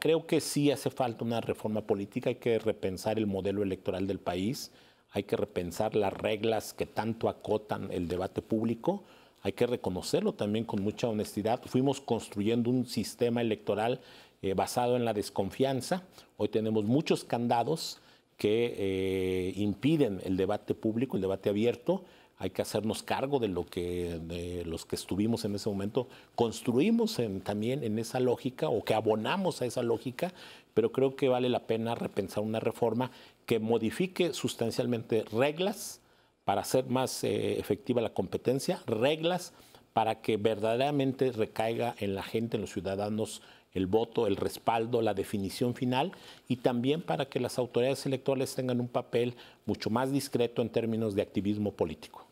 creo que sí hace falta una reforma política, hay que repensar el modelo electoral del país, hay que repensar las reglas que tanto acotan el debate público, hay que reconocerlo también con mucha honestidad. Fuimos construyendo un sistema electoral eh, basado en la desconfianza, hoy tenemos muchos candados que eh, impiden el debate público, el debate abierto. Hay que hacernos cargo de lo que de los que estuvimos en ese momento construimos también en esa lógica o que abonamos a esa lógica, pero creo que vale la pena repensar una reforma que modifique sustancialmente reglas para hacer más eh, efectiva la competencia, reglas para que verdaderamente recaiga en la gente, en los ciudadanos, el voto, el respaldo, la definición final y también para que las autoridades electorales tengan un papel mucho más discreto en términos de activismo político.